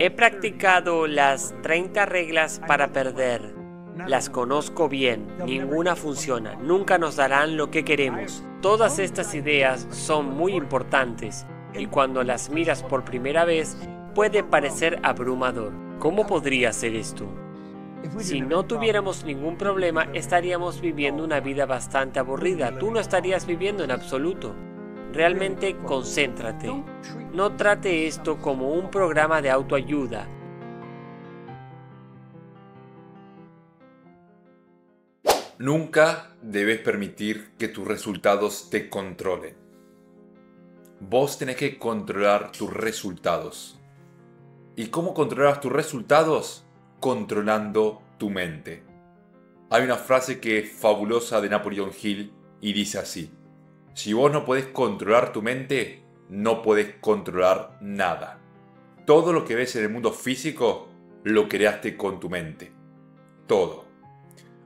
He practicado las 30 reglas para perder. Las conozco bien, ninguna funciona, nunca nos darán lo que queremos. Todas estas ideas son muy importantes y cuando las miras por primera vez puede parecer abrumador. ¿Cómo podría ser esto? Si no tuviéramos ningún problema, estaríamos viviendo una vida bastante aburrida. Tú no estarías viviendo en absoluto. Realmente concéntrate. No trate esto como un programa de autoayuda. Nunca debes permitir que tus resultados te controlen. Vos tenés que controlar tus resultados. ¿Y cómo controlas tus resultados? Controlando tu mente. Hay una frase que es fabulosa de Napoleon Hill y dice así. Si vos no podés controlar tu mente, no podés controlar nada. Todo lo que ves en el mundo físico lo creaste con tu mente. Todo.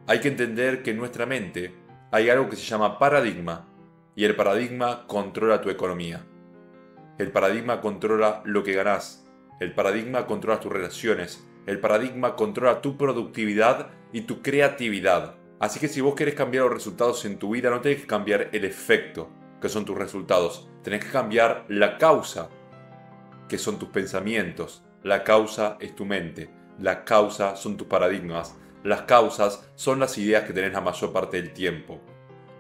Hay que entender que en nuestra mente hay algo que se llama paradigma y el paradigma controla tu economía. El paradigma controla lo que ganas. El paradigma controla tus relaciones. El paradigma controla tu productividad y tu creatividad. Así que si vos querés cambiar los resultados en tu vida, no tenés que cambiar el efecto que son tus resultados, tenés que cambiar la causa que son tus pensamientos. La causa es tu mente, la causa son tus paradigmas, las causas son las ideas que tenés la mayor parte del tiempo.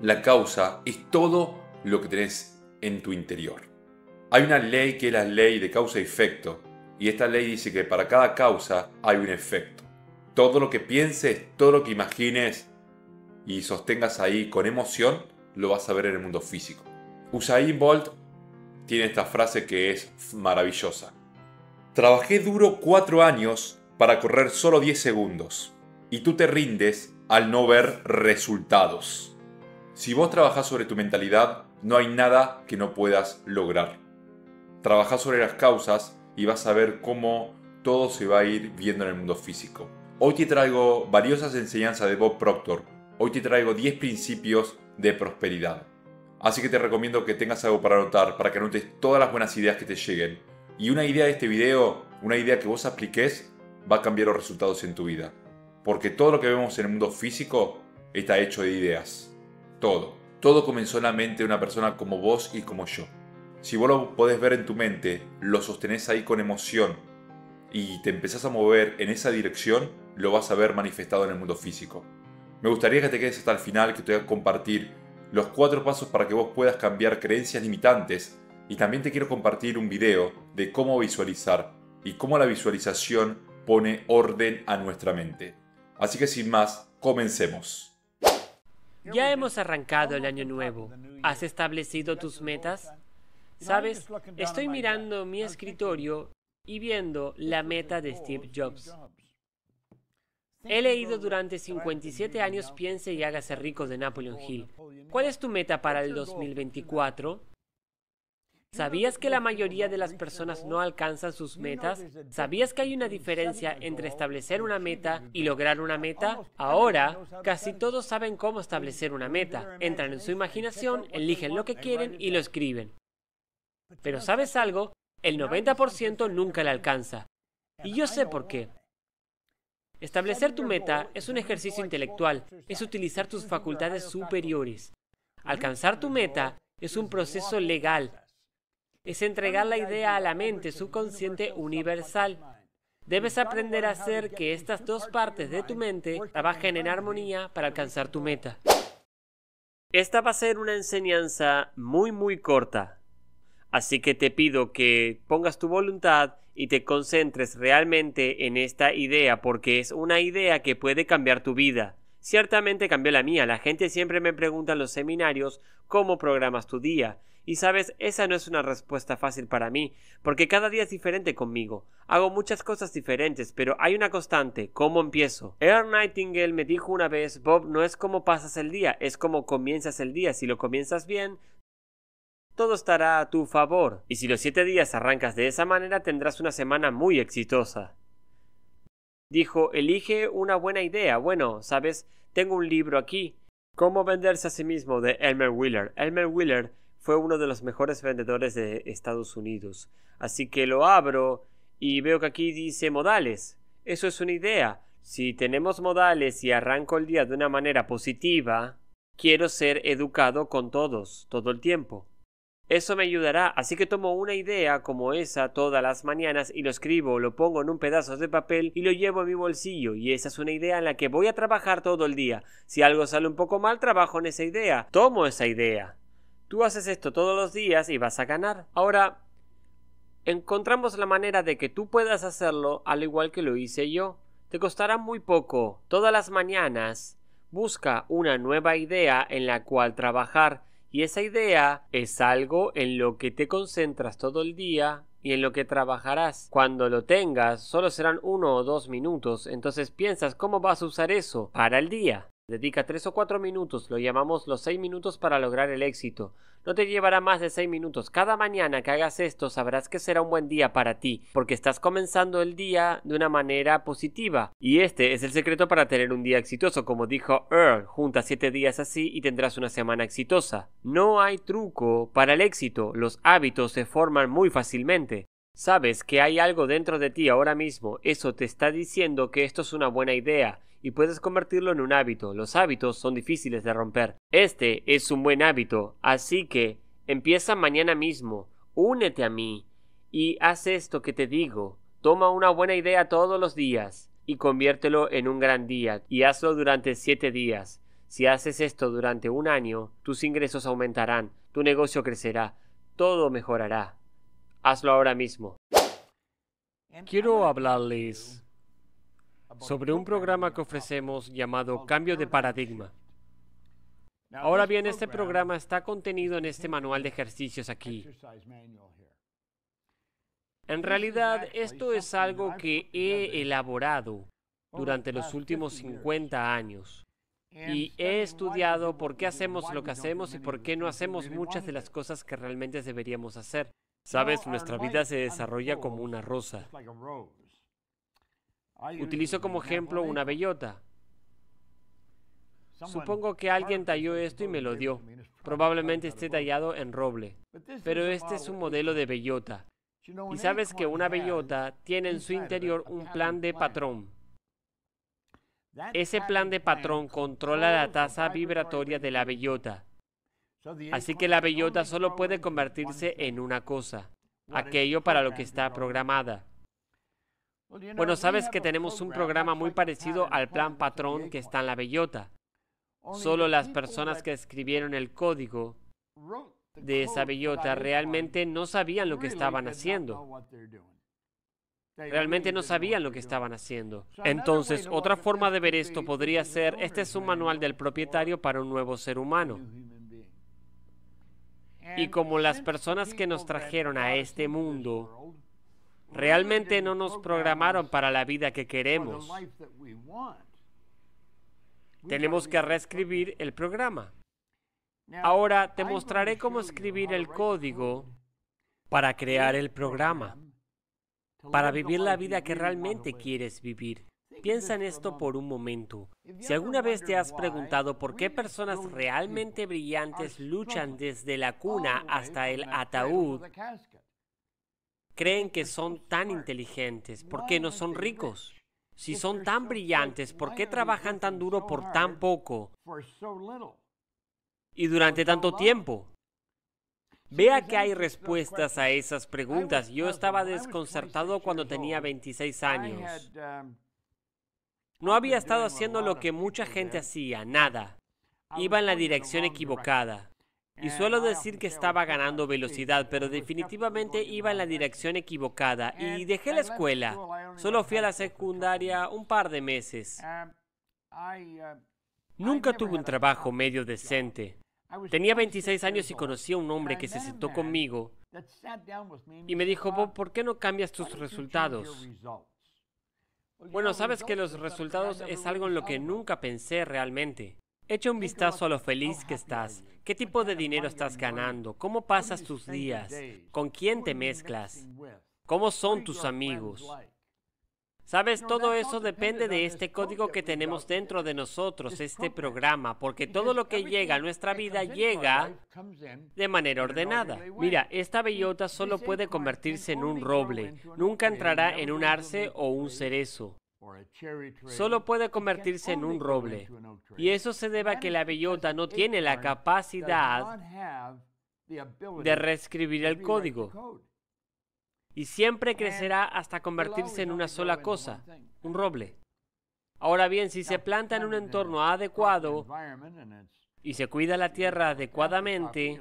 La causa es todo lo que tenés en tu interior. Hay una ley que es la ley de causa y efecto, y esta ley dice que para cada causa hay un efecto. Todo lo que pienses, todo lo que imagines, y sostengas ahí con emoción, lo vas a ver en el mundo físico. Usain Bolt tiene esta frase que es maravillosa. Trabajé duro cuatro años para correr solo 10 segundos y tú te rindes al no ver resultados. Si vos trabajás sobre tu mentalidad, no hay nada que no puedas lograr. Trabajás sobre las causas y vas a ver cómo todo se va a ir viendo en el mundo físico. Hoy te traigo varias enseñanzas de Bob Proctor Hoy te traigo 10 principios de prosperidad. Así que te recomiendo que tengas algo para anotar, para que anotes todas las buenas ideas que te lleguen. Y una idea de este video, una idea que vos apliques, va a cambiar los resultados en tu vida. Porque todo lo que vemos en el mundo físico está hecho de ideas. Todo. Todo comenzó en la mente de una persona como vos y como yo. Si vos lo podés ver en tu mente, lo sostenés ahí con emoción y te empezás a mover en esa dirección, lo vas a ver manifestado en el mundo físico. Me gustaría que te quedes hasta el final, que te voy a compartir los cuatro pasos para que vos puedas cambiar creencias limitantes y también te quiero compartir un video de cómo visualizar y cómo la visualización pone orden a nuestra mente. Así que sin más, comencemos. Ya hemos arrancado el año nuevo. ¿Has establecido tus metas? Sabes, estoy mirando mi escritorio y viendo la meta de Steve Jobs. He leído durante 57 años Piense y hágase rico de Napoleon oh, Hill. ¿Cuál es tu meta para el 2024? ¿Sabías que la mayoría de las personas no alcanzan sus metas? ¿Sabías que hay una diferencia entre establecer una meta y lograr una meta? Ahora, casi todos saben cómo establecer una meta. Entran en su imaginación, eligen lo que quieren y lo escriben. Pero ¿sabes algo? El 90% nunca la alcanza. Y yo sé por qué. Establecer tu meta es un ejercicio intelectual, es utilizar tus facultades superiores. Alcanzar tu meta es un proceso legal, es entregar la idea a la mente subconsciente universal. Debes aprender a hacer que estas dos partes de tu mente trabajen en armonía para alcanzar tu meta. Esta va a ser una enseñanza muy muy corta, así que te pido que pongas tu voluntad y te concentres realmente en esta idea porque es una idea que puede cambiar tu vida. Ciertamente cambió la mía, la gente siempre me pregunta en los seminarios cómo programas tu día. Y sabes, esa no es una respuesta fácil para mí, porque cada día es diferente conmigo. Hago muchas cosas diferentes, pero hay una constante, ¿cómo empiezo? Earl Nightingale me dijo una vez, Bob, no es como pasas el día, es como comienzas el día. Si lo comienzas bien, todo estará a tu favor, y si los siete días arrancas de esa manera tendrás una semana muy exitosa. Dijo, elige una buena idea. Bueno, sabes, tengo un libro aquí. Cómo venderse a sí mismo de Elmer Wheeler. Elmer Wheeler fue uno de los mejores vendedores de Estados Unidos. Así que lo abro y veo que aquí dice modales. Eso es una idea. Si tenemos modales y arranco el día de una manera positiva, quiero ser educado con todos, todo el tiempo. Eso me ayudará, así que tomo una idea como esa todas las mañanas y lo escribo, lo pongo en un pedazo de papel y lo llevo en mi bolsillo y esa es una idea en la que voy a trabajar todo el día. Si algo sale un poco mal, trabajo en esa idea, tomo esa idea. Tú haces esto todos los días y vas a ganar. Ahora, encontramos la manera de que tú puedas hacerlo al igual que lo hice yo. Te costará muy poco. Todas las mañanas busca una nueva idea en la cual trabajar y esa idea es algo en lo que te concentras todo el día y en lo que trabajarás. Cuando lo tengas, solo serán uno o dos minutos, entonces piensas cómo vas a usar eso para el día. Dedica tres o cuatro minutos, lo llamamos los seis minutos para lograr el éxito. No te llevará más de 6 minutos. Cada mañana que hagas esto sabrás que será un buen día para ti, porque estás comenzando el día de una manera positiva. Y este es el secreto para tener un día exitoso, como dijo Earl, junta 7 días así y tendrás una semana exitosa. No hay truco para el éxito, los hábitos se forman muy fácilmente. Sabes que hay algo dentro de ti ahora mismo, eso te está diciendo que esto es una buena idea y puedes convertirlo en un hábito. Los hábitos son difíciles de romper. Este es un buen hábito, así que empieza mañana mismo, únete a mí y haz esto que te digo. Toma una buena idea todos los días y conviértelo en un gran día y hazlo durante siete días. Si haces esto durante un año, tus ingresos aumentarán, tu negocio crecerá, todo mejorará. Hazlo ahora mismo. Quiero hablarles sobre un programa que ofrecemos llamado Cambio de Paradigma. Ahora bien, este programa está contenido en este manual de ejercicios aquí. En realidad, esto es algo que he elaborado durante los últimos 50 años. Y he estudiado por qué hacemos lo que hacemos y por qué no hacemos muchas de las cosas que realmente deberíamos hacer. Sabes, nuestra vida se desarrolla como una rosa. Utilizo como ejemplo una bellota. Supongo que alguien talló esto y me lo dio. Probablemente esté tallado en roble. Pero este es un modelo de bellota. Y sabes que una bellota tiene en su interior un plan de patrón. Ese plan de patrón controla la tasa vibratoria de la bellota. Así que la bellota solo puede convertirse en una cosa, aquello para lo que está programada. Bueno, sabes que tenemos un programa muy parecido al plan patrón que está en la bellota. Solo las personas que escribieron el código de esa bellota realmente no sabían lo que estaban haciendo. Realmente no sabían lo que estaban haciendo. Entonces, otra forma de ver esto podría ser, este es un manual del propietario para un nuevo ser humano. Y como las personas que nos trajeron a este mundo Realmente no nos programaron para la vida que queremos. Tenemos que reescribir el programa. Ahora te mostraré cómo escribir el código para crear el programa, para vivir la vida que realmente quieres vivir. Piensa en esto por un momento. Si alguna vez te has preguntado por qué personas realmente brillantes luchan desde la cuna hasta el ataúd, creen que son tan inteligentes? ¿Por qué no son ricos? Si son tan brillantes, ¿por qué trabajan tan duro por tan poco y durante tanto tiempo? Vea que hay respuestas a esas preguntas. Yo estaba desconcertado cuando tenía 26 años. No había estado haciendo lo que mucha gente hacía, nada. Iba en la dirección equivocada y ah, suelo decir pues que estaba ganando velocidad, pero definitivamente iba en la dirección equivocada eh, y dejé la escuela. Solo fui a la secundaria un par de meses. Ah, uh, nunca tuve un trabajo medio decente. Tenía 26 años y conocí a un hombre que se sentó uh, conmigo y me dijo, Bob, ¿por qué no cambias tus resultados? Bueno, sabes que los resultados es algo en lo que nunca pensé realmente. Echa un vistazo a lo feliz que estás. ¿Qué tipo de dinero estás ganando? ¿Cómo pasas tus días? ¿Con quién te mezclas? ¿Cómo son tus amigos? Sabes, todo eso depende de este código que tenemos dentro de nosotros, este programa, porque todo lo que llega a nuestra vida llega de manera ordenada. Mira, esta bellota solo puede convertirse en un roble, nunca entrará en un arce o un cerezo solo puede convertirse en un roble. Y eso se debe a que la bellota no tiene la capacidad de reescribir el código. Y siempre crecerá hasta convertirse en una sola cosa, un roble. Ahora bien, si se planta en un entorno adecuado y se cuida la tierra adecuadamente,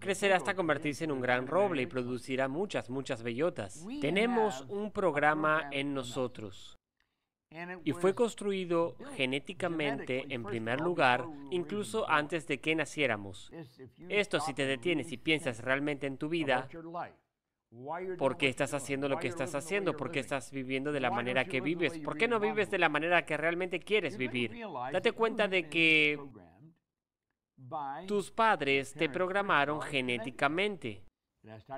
crecerá hasta convertirse en un gran roble y producirá muchas, muchas bellotas. Tenemos un programa en nosotros y fue construido genéticamente en primer lugar incluso uh, antes de que naciéramos. Esto si te detienes y piensas realmente en tu vida, ¿por qué estás haciendo lo que estás haciendo? ¿Por qué estás viviendo de la manera que vives? ¿Por qué no vives de la manera que realmente quieres vivir? Date cuenta de que tus padres te programaron genéticamente.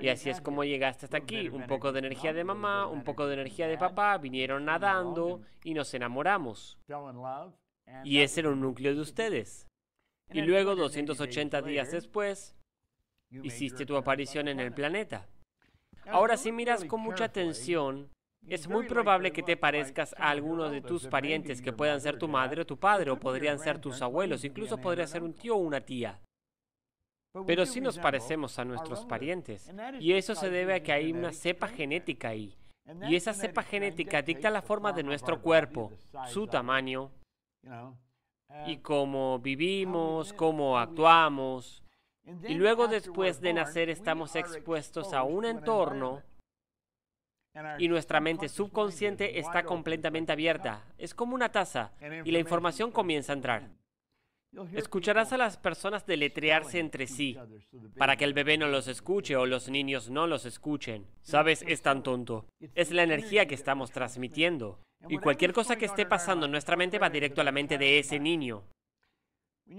Y así es como llegaste hasta aquí. Un poco de energía de mamá, un poco de energía de papá, vinieron nadando y nos enamoramos. Y ese era un núcleo de ustedes. Y luego, 280 días después, hiciste tu aparición en el planeta. Ahora, si miras con mucha atención, es muy probable que te parezcas a alguno de tus parientes que puedan ser tu madre o tu padre, o podrían ser tus abuelos, incluso podría ser un tío o una tía. Pero sí nos parecemos a nuestros parientes, y eso se debe a que hay una cepa genética ahí. Y esa cepa genética dicta la forma de nuestro cuerpo, su tamaño, y cómo vivimos, cómo actuamos. Y luego después de nacer estamos expuestos a un entorno y nuestra mente subconsciente está completamente abierta. Es como una taza y la información comienza a entrar. Escucharás a las personas deletrearse entre sí para que el bebé no los escuche o los niños no los escuchen. Sabes, es tan tonto. Es la energía que estamos transmitiendo. Y cualquier cosa que esté pasando en nuestra mente va directo a la mente de ese niño.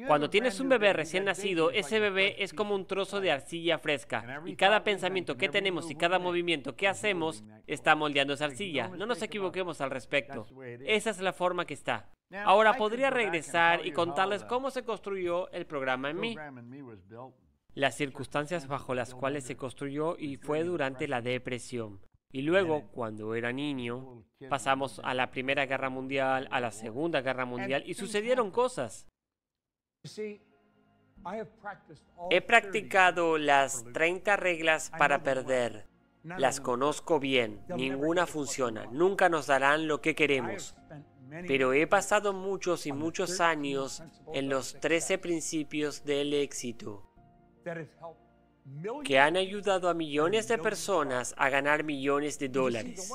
Cuando tienes un bebé recién nacido, ese bebé es como un trozo de arcilla fresca y cada pensamiento que tenemos y cada movimiento que hacemos está moldeando esa arcilla. No nos equivoquemos al respecto. Esa es la forma que está. Ahora podría regresar y contarles cómo se construyó el programa en mí, las circunstancias bajo las cuales se construyó y fue durante la depresión. Y luego, cuando era niño, pasamos a la Primera Guerra Mundial, a la Segunda Guerra Mundial y sucedieron cosas. He practicado las 30 reglas para perder. Las conozco bien, ninguna funciona, nunca nos darán lo que queremos. Pero he pasado muchos y muchos años en los 13 principios del éxito que han ayudado a millones de personas a ganar millones de dólares.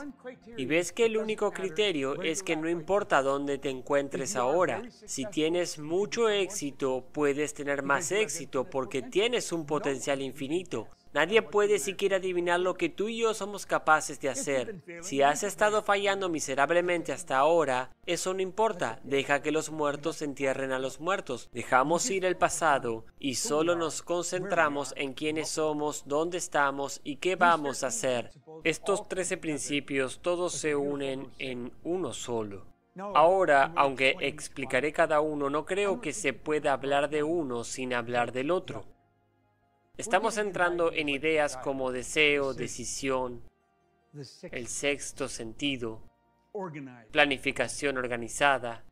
Y ves que el único criterio es que no importa dónde te encuentres ahora, si tienes mucho éxito, puedes tener más éxito porque tienes un potencial infinito. Nadie puede siquiera adivinar lo que tú y yo somos capaces de hacer. Si has estado fallando miserablemente hasta ahora, eso no importa. Deja que los muertos entierren a los muertos. Dejamos ir el pasado y solo nos concentramos en quiénes somos, dónde estamos y qué vamos a hacer. Estos 13 principios todos se unen en uno solo. Ahora, aunque explicaré cada uno, no creo que se pueda hablar de uno sin hablar del otro. Estamos entrando en ideas como deseo, decisión, el sexto sentido, planificación organizada.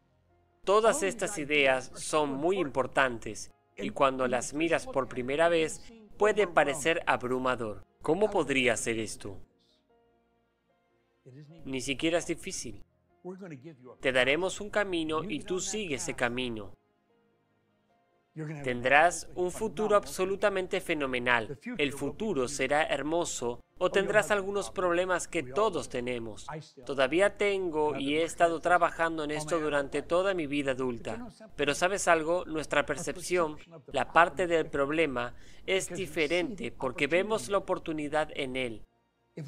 Todas estas ideas son muy importantes y cuando las miras por primera vez puede parecer abrumador. ¿Cómo podría ser esto? Ni siquiera es difícil. Te daremos un camino y tú sigues ese camino. Tendrás un futuro absolutamente fenomenal. El futuro será hermoso oh, o tendrás algunos problemas que todos tenemos. Todavía tengo y he estado trabajando en oh esto durante toda mi vida adulta. Pero sabes algo, nuestra percepción, la parte del problema, es diferente porque vemos la oportunidad en él.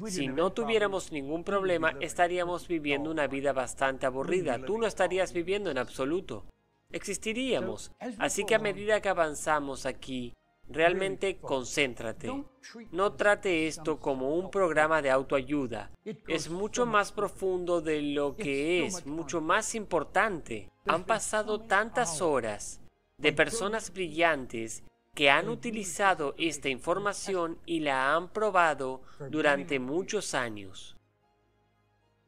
Si no tuviéramos ningún problema, estaríamos viviendo una vida bastante aburrida. Tú no estarías viviendo en absoluto existiríamos. Así que a medida que avanzamos aquí, realmente concéntrate. No trate esto como un programa de autoayuda. Es mucho más profundo de lo que es, mucho más importante. Han pasado tantas horas de personas brillantes que han utilizado esta información y la han probado durante muchos años.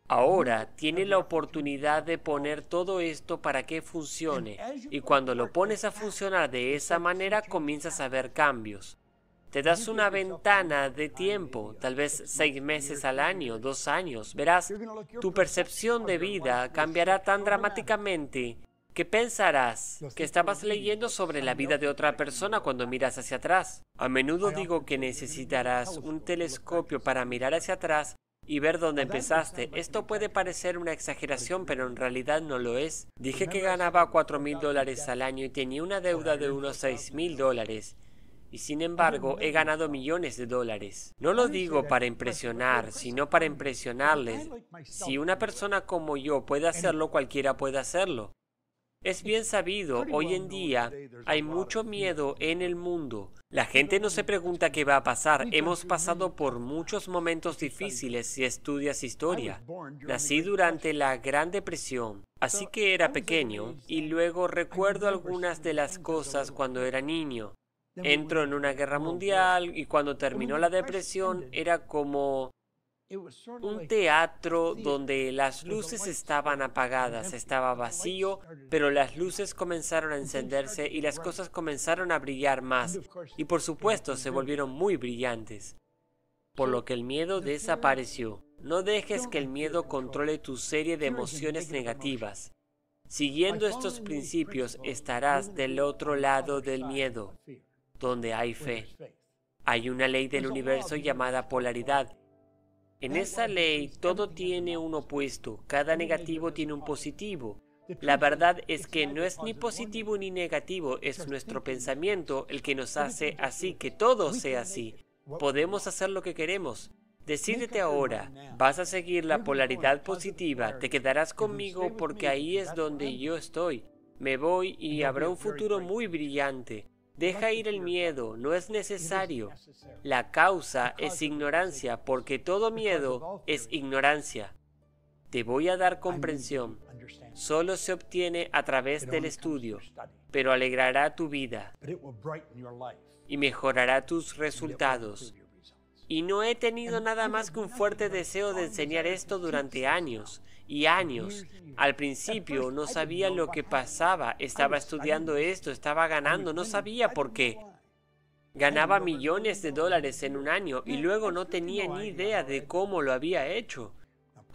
Ahora tiene la oportunidad de poner todo esto para que funcione y cuando lo pones a funcionar de esa manera comienzas a ver cambios. Te das una ventana de tiempo, tal vez seis meses al año, dos años. Verás, tu percepción de vida cambiará tan dramáticamente que pensarás que estabas leyendo sobre la vida de otra persona cuando miras hacia atrás. A menudo digo que necesitarás un telescopio para mirar hacia atrás y ver dónde empezaste. Esto puede parecer una exageración, pues pero en realidad no lo es. Dije que ganaba 4 mil dólares al año y tenía una deuda de unos 6 mil dólares. Y sin embargo, he ganado millones de dólares. No lo digo para impresionar, sino para impresionarles. Si una persona como yo puede hacerlo, cualquiera puede hacerlo. Es bien sabido, hoy en día hay mucho miedo en el mundo. La gente no se pregunta qué va a pasar. Hemos pasado por muchos momentos difíciles si estudias historia. Nací durante la Gran Depresión, así que era pequeño, y luego recuerdo algunas de las cosas cuando era niño. Entró en una guerra mundial y cuando terminó la depresión era como un teatro donde las luces estaban apagadas, estaba vacío, pero las luces comenzaron a encenderse y las cosas comenzaron a brillar más. Y por supuesto se volvieron muy brillantes. Por lo que el miedo desapareció. No dejes que el miedo controle tu serie de emociones negativas. Siguiendo estos principios estarás del otro lado del miedo, donde hay fe. Hay una ley del universo llamada polaridad en esa ley todo tiene un opuesto, cada negativo tiene un positivo. La verdad es que no es ni positivo ni negativo, es nuestro pensamiento el que nos hace así, que todo sea así. Podemos hacer lo que queremos. Decídete ahora, ¿vas a seguir la polaridad positiva? ¿Te quedarás conmigo porque ahí es donde yo estoy? Me voy y habrá un futuro muy brillante. Deja ir el miedo, no es necesario. La causa es ignorancia, porque todo miedo es ignorancia. Te voy a dar comprensión. Solo se obtiene a través del estudio, pero alegrará tu vida y mejorará tus resultados. Y no he tenido nada más que un fuerte deseo de enseñar esto durante años y años. Al principio no sabía lo que pasaba, estaba estudiando esto, estaba ganando, no sabía por qué. Ganaba millones de dólares en un año y luego no tenía ni idea de cómo lo había hecho.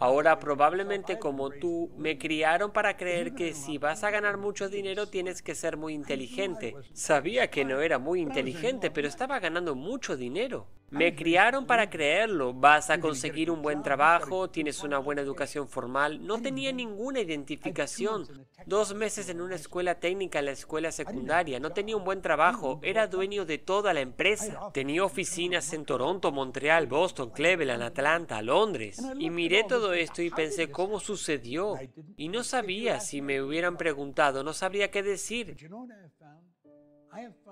Ahora probablemente como tú, me criaron para creer que si vas a ganar mucho dinero tienes que ser muy inteligente. Sabía que no era muy inteligente, pero estaba ganando mucho dinero. Me criaron para creerlo. Vas a conseguir un buen trabajo, tienes una buena educación formal. No tenía ninguna identificación. Dos meses en una escuela técnica, en la escuela secundaria. No tenía un buen trabajo. Era dueño de toda la empresa. Tenía oficinas en Toronto, Montreal, Boston, Cleveland, Atlanta, Londres. Y miré todo esto y pensé cómo sucedió. Y no sabía si me hubieran preguntado, no sabría qué decir.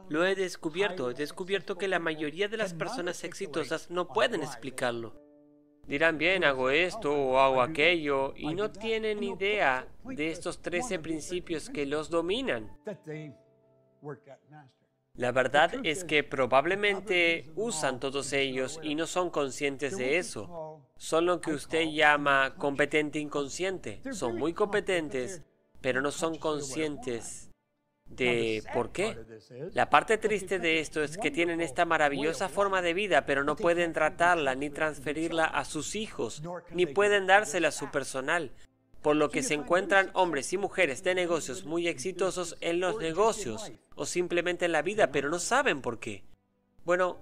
Lo he descubierto, he descubierto que la mayoría de las personas exitosas no pueden explicarlo. Dirán, bien, hago esto o hago aquello, y no tienen idea de estos 13 principios que los dominan. La verdad es que probablemente usan todos ellos y no son conscientes de eso. Son lo que usted llama competente inconsciente. Son muy competentes, pero no son conscientes de por qué. La parte triste de esto es que tienen esta maravillosa forma de vida, pero no pueden tratarla ni transferirla a sus hijos, ni pueden dársela a su personal. Por lo que se encuentran hombres y mujeres de negocios muy exitosos en los negocios o simplemente en la vida, pero no saben por qué. Bueno,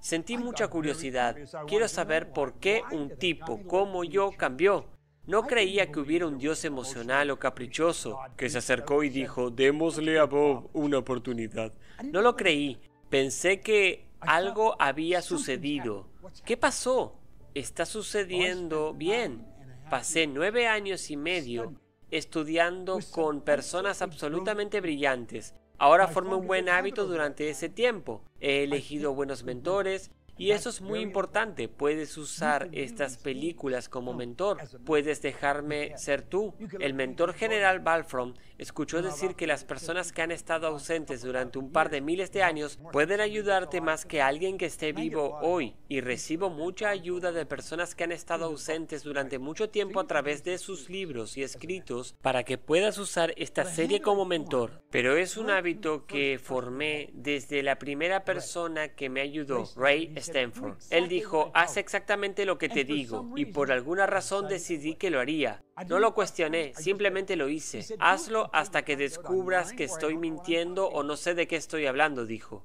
sentí mucha curiosidad. Quiero saber por qué un tipo como yo cambió no creía que hubiera un Dios emocional o caprichoso que se acercó y dijo, démosle a Bob una oportunidad. No lo creí. Pensé que algo había sucedido. ¿Qué pasó? Está sucediendo bien. Pasé nueve años y medio estudiando con personas absolutamente brillantes. Ahora formé un buen hábito durante ese tiempo. He elegido buenos mentores, y eso es muy importante. Puedes usar estas películas como mentor. Puedes dejarme ser tú. El mentor general Balfrom Escuchó decir que las personas que han estado ausentes durante un par de miles de años pueden ayudarte más que alguien que esté vivo hoy y recibo mucha ayuda de personas que han estado ausentes durante mucho tiempo a través de sus libros y escritos para que puedas usar esta serie como mentor. Pero es un hábito que formé desde la primera persona que me ayudó, Ray Stanford. Él dijo, haz exactamente lo que te digo y por alguna razón decidí que lo haría. No lo cuestioné, simplemente lo hice. Hazlo hasta que descubras que estoy mintiendo o no sé de qué estoy hablando, dijo.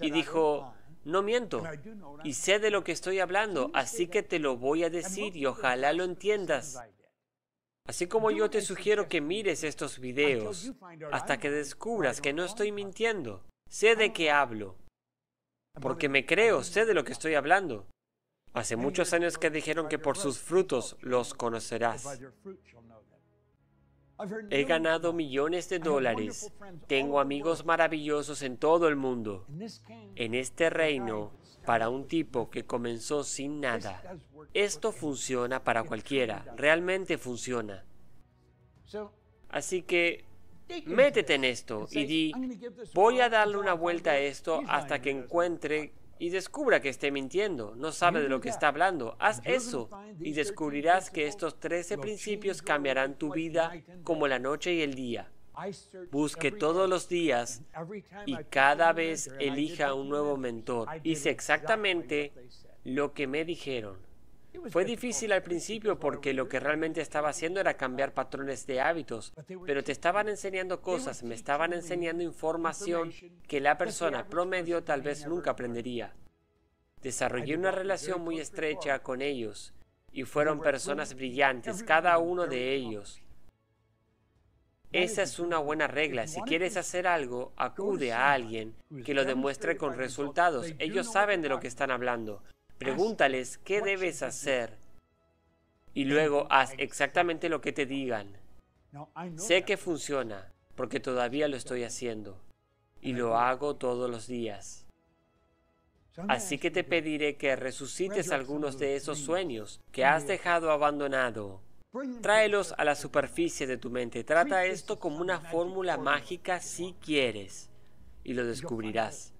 Y dijo, no miento, y sé de lo que estoy hablando, así que te lo voy a decir y ojalá lo entiendas. Así como yo te sugiero que mires estos videos hasta que descubras que no estoy mintiendo, sé de qué hablo, porque me creo, sé de lo que estoy hablando. Hace muchos años que dijeron que por sus frutos los conocerás. He ganado millones de dólares. Tengo amigos maravillosos en todo el mundo. En este reino, para un tipo que comenzó sin nada, esto funciona para cualquiera. Realmente funciona. Así que métete en esto y di, voy a darle una vuelta a esto hasta que encuentre y descubra que esté mintiendo, no sabe de lo que está hablando. Haz eso y descubrirás que estos 13 principios cambiarán tu vida como la noche y el día. Busque todos los días y cada vez elija un nuevo mentor. Hice exactamente lo que me dijeron. Pues, Fue difícil al principio porque lo que realmente estaba haciendo era cambiar patrones de hábitos, pero te estaban enseñando cosas, me estaban enseñando información que la persona promedio tal vez nunca aprendería. Desarrollé una relación muy estrecha con ellos y fueron personas brillantes, cada uno de ellos. Esa es una buena regla. Si quieres hacer algo, acude a alguien que lo demuestre con resultados. Ellos saben de lo que están hablando. Pregúntales qué debes hacer y luego haz exactamente lo que te digan. Sé que funciona porque todavía lo estoy haciendo y lo hago todos los días. Así que te pediré que resucites algunos de esos sueños que has dejado abandonado. Tráelos a la superficie de tu mente. Trata esto como una fórmula mágica si quieres y lo descubrirás.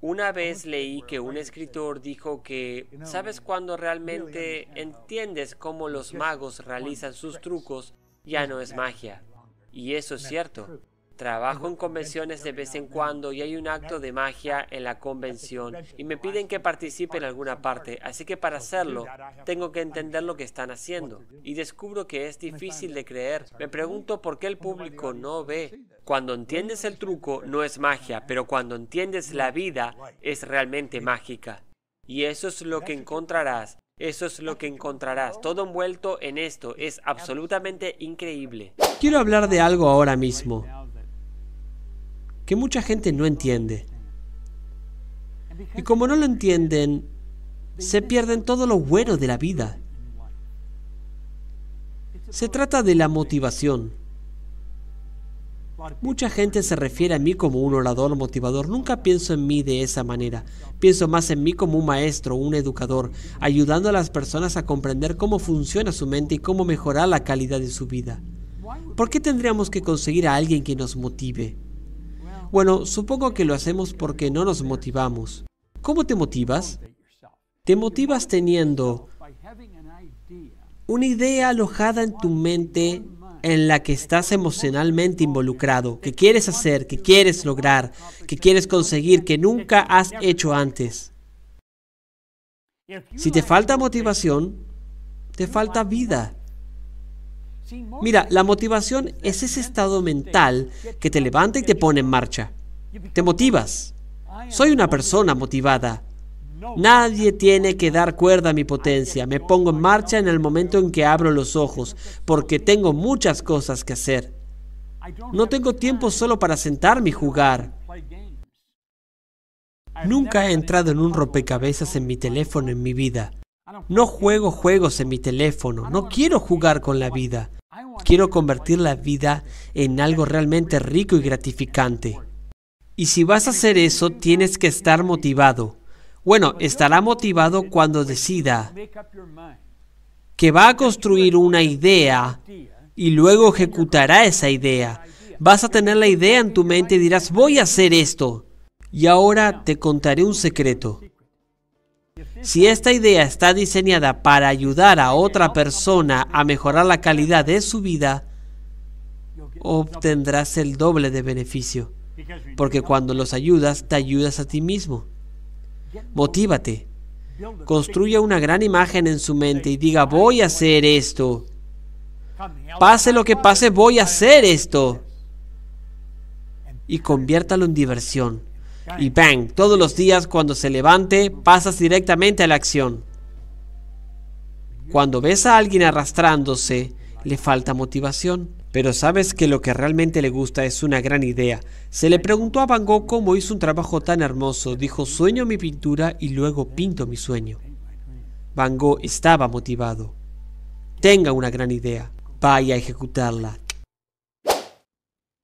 Una vez leí que un escritor dijo que, ¿sabes cuando realmente entiendes cómo los magos realizan sus trucos? Ya no es magia. Y eso es cierto. Trabajo en convenciones de vez en cuando y hay un acto de magia en la convención y me piden que participe en alguna parte, así que para hacerlo tengo que entender lo que están haciendo. Y descubro que es difícil de creer. Me pregunto por qué el público no ve. Cuando entiendes el truco no es magia, pero cuando entiendes la vida es realmente mágica. Y eso es lo que encontrarás. Eso es lo que encontrarás. Todo envuelto en esto es absolutamente increíble. Quiero hablar de algo ahora mismo que mucha gente no entiende. Y como no lo entienden, se pierden todo lo bueno de la vida. Se trata de la motivación. Mucha gente se refiere a mí como un orador motivador. Nunca pienso en mí de esa manera. Pienso más en mí como un maestro, un educador, ayudando a las personas a comprender cómo funciona su mente y cómo mejorar la calidad de su vida. ¿Por qué tendríamos que conseguir a alguien que nos motive? Bueno, supongo que lo hacemos porque no nos motivamos. ¿Cómo te motivas? Te motivas teniendo una idea alojada en tu mente en la que estás emocionalmente involucrado, que quieres hacer, que quieres lograr, que quieres conseguir, que nunca has hecho antes. Si te falta motivación, te falta vida. Mira, la motivación es ese estado mental que te levanta y te pone en marcha. Te motivas. Soy una persona motivada. Nadie tiene que dar cuerda a mi potencia. Me pongo en marcha en el momento en que abro los ojos, porque tengo muchas cosas que hacer. No tengo tiempo solo para sentarme y jugar. Nunca he entrado en un rompecabezas en mi teléfono en mi vida. No juego juegos en mi teléfono. No quiero jugar con la vida. Quiero convertir la vida en algo realmente rico y gratificante. Y si vas a hacer eso, tienes que estar motivado. Bueno, estará motivado cuando decida que va a construir una idea y luego ejecutará esa idea. Vas a tener la idea en tu mente y dirás, voy a hacer esto. Y ahora te contaré un secreto. Si esta idea está diseñada para ayudar a otra persona a mejorar la calidad de su vida, obtendrás el doble de beneficio, porque cuando los ayudas, te ayudas a ti mismo. Motívate. construye una gran imagen en su mente y diga, voy a hacer esto. Pase lo que pase, voy a hacer esto. Y conviértalo en diversión. Y bang, todos los días cuando se levante, pasas directamente a la acción. Cuando ves a alguien arrastrándose, le falta motivación. Pero sabes que lo que realmente le gusta es una gran idea. Se le preguntó a Van Gogh cómo hizo un trabajo tan hermoso. Dijo, sueño mi pintura y luego pinto mi sueño. Van Gogh estaba motivado. Tenga una gran idea. Vaya a ejecutarla.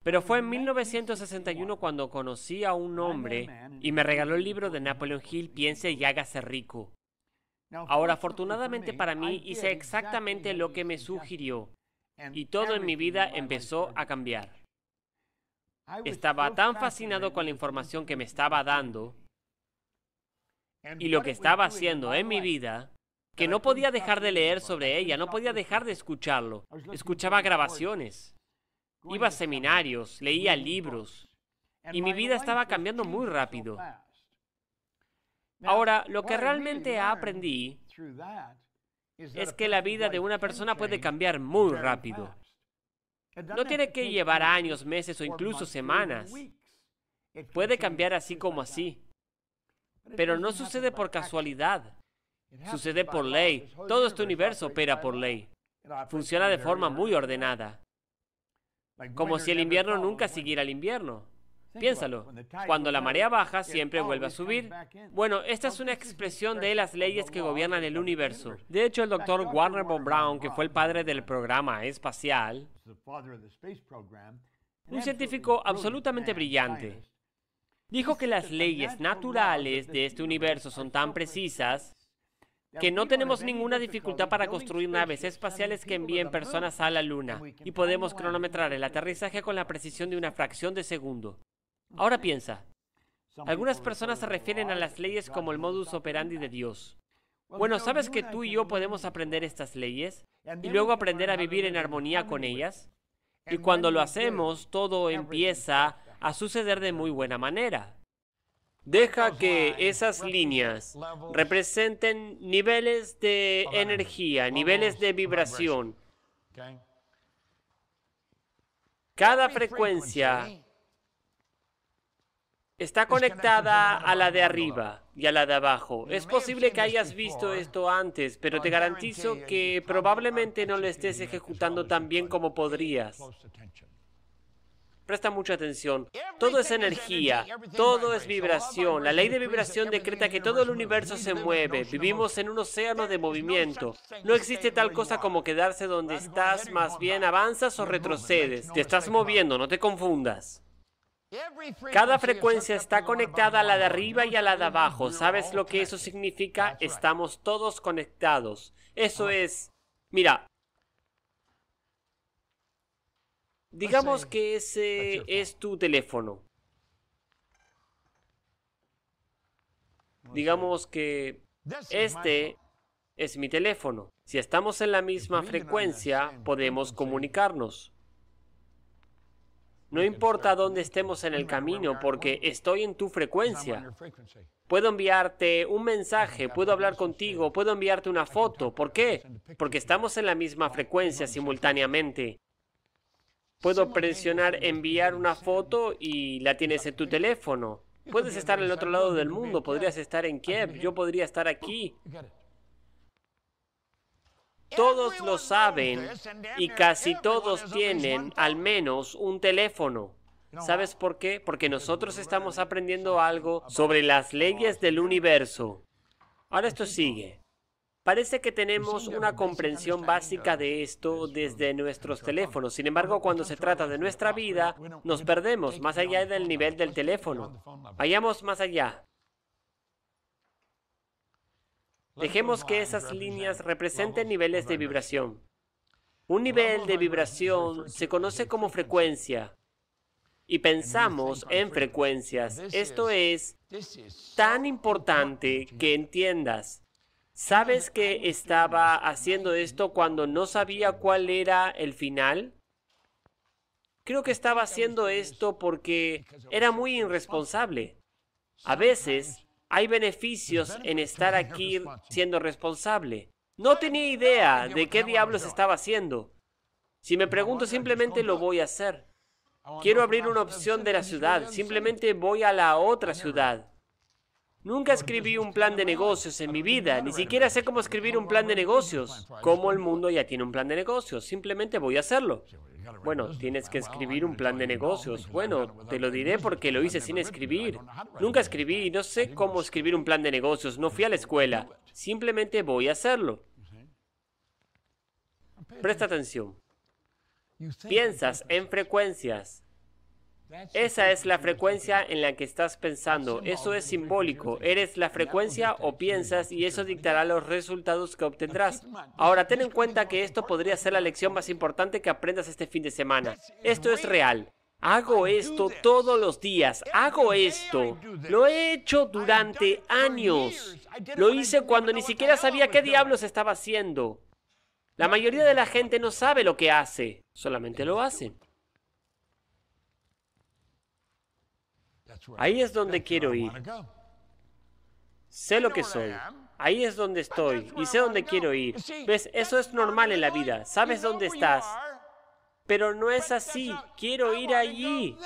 Pero fue en 1961 cuando conocí a un hombre y me regaló el libro de Napoleon Hill, Piense y hágase rico. Ahora, afortunadamente para mí, hice exactamente lo que me sugirió y todo en mi vida empezó a cambiar. Estaba tan fascinado con la información que me estaba dando y lo que estaba haciendo en mi vida que no podía dejar de leer sobre ella, no podía dejar de escucharlo. Escuchaba grabaciones. Iba a seminarios, leía libros y mi vida estaba cambiando muy rápido. Ahora, lo que realmente aprendí es que la vida de una persona puede cambiar muy rápido. No tiene que llevar años, meses o incluso semanas. Puede cambiar así como así. Pero no sucede por casualidad. Sucede por ley. Todo este universo opera por ley. Funciona de forma muy ordenada. Como si el invierno nunca siguiera el invierno. Piénsalo. Cuando la marea baja, siempre vuelve a subir. Bueno, esta es una expresión de las leyes que gobiernan el universo. De hecho, el doctor Warner von Braun, que fue el padre del programa espacial, un científico absolutamente brillante, dijo que las leyes naturales de este universo son tan precisas que no tenemos ninguna dificultad para construir naves espaciales que envíen personas a la Luna y podemos cronometrar el aterrizaje con la precisión de una fracción de segundo. Ahora piensa, algunas personas se refieren a las leyes como el modus operandi de Dios. Bueno, ¿sabes que tú y yo podemos aprender estas leyes y luego aprender a vivir en armonía con ellas? Y cuando lo hacemos, todo empieza a suceder de muy buena manera. Deja que esas líneas representen niveles de energía, niveles de vibración. Cada frecuencia está conectada a la de arriba y a la de abajo. Es posible que hayas visto esto antes, pero te garantizo que probablemente no lo estés ejecutando tan bien como podrías. Presta mucha atención. Todo es energía, todo es vibración. La ley de vibración decreta que todo el universo se mueve. Vivimos en un océano de movimiento. No existe tal cosa como quedarse donde estás, más bien avanzas o retrocedes. Te estás moviendo, no te confundas. Cada frecuencia está conectada a la de arriba y a la de abajo. ¿Sabes lo que eso significa? Estamos todos conectados. Eso es... Mira, Digamos que ese es tu teléfono. Digamos que este es mi teléfono. Si estamos en la misma frecuencia, podemos comunicarnos. No importa dónde estemos en el camino, porque estoy en tu frecuencia. Puedo enviarte un mensaje, puedo hablar contigo, puedo enviarte una foto. ¿Por qué? Porque estamos en la misma frecuencia simultáneamente. Puedo presionar enviar una foto y la tienes en tu teléfono. Puedes estar el otro lado del mundo, podrías estar en Kiev, yo podría estar aquí. Todos lo saben y casi todos tienen al menos un teléfono. ¿Sabes por qué? Porque nosotros estamos aprendiendo algo sobre las leyes del universo. Ahora esto sigue. Parece que tenemos una comprensión básica de esto desde nuestros teléfonos. Sin embargo, cuando se trata de nuestra vida, nos perdemos más allá del nivel del teléfono. Vayamos más allá. Dejemos que esas líneas representen niveles de vibración. Un nivel de vibración se conoce como frecuencia y pensamos en frecuencias. Esto es tan importante que entiendas ¿Sabes que estaba haciendo esto cuando no sabía cuál era el final? Creo que estaba haciendo esto porque era muy irresponsable. A veces hay beneficios en estar aquí siendo responsable. No tenía idea de qué diablos estaba haciendo. Si me pregunto, simplemente lo voy a hacer. Quiero abrir una opción de la ciudad. Simplemente voy a la otra ciudad. Nunca escribí un plan de negocios en mi vida, ni siquiera sé cómo escribir un plan de negocios. Como el mundo ya tiene un plan de negocios, simplemente voy a hacerlo. Bueno, tienes que escribir un plan de negocios. Bueno, te lo diré porque lo hice sin escribir. Nunca escribí y no sé cómo escribir un plan de negocios, no fui a la escuela. Simplemente voy a hacerlo. Presta atención. Piensas en frecuencias. Esa es la frecuencia en la que estás pensando. Eso es simbólico. Eres la frecuencia o piensas y eso dictará los resultados que obtendrás. Ahora, ten en cuenta que esto podría ser la lección más importante que aprendas este fin de semana. Esto es real. Hago esto todos los días. Hago esto. Lo he hecho durante años. Lo hice cuando ni siquiera sabía qué diablos estaba haciendo. La mayoría de la gente no sabe lo que hace, solamente lo hace. Ahí es donde quiero ir. Sé lo que soy. Ahí es donde estoy y sé dónde quiero ir. ¿Ves? Eso es normal en la vida. Sabes dónde estás. Pero no es así. Quiero ir allí.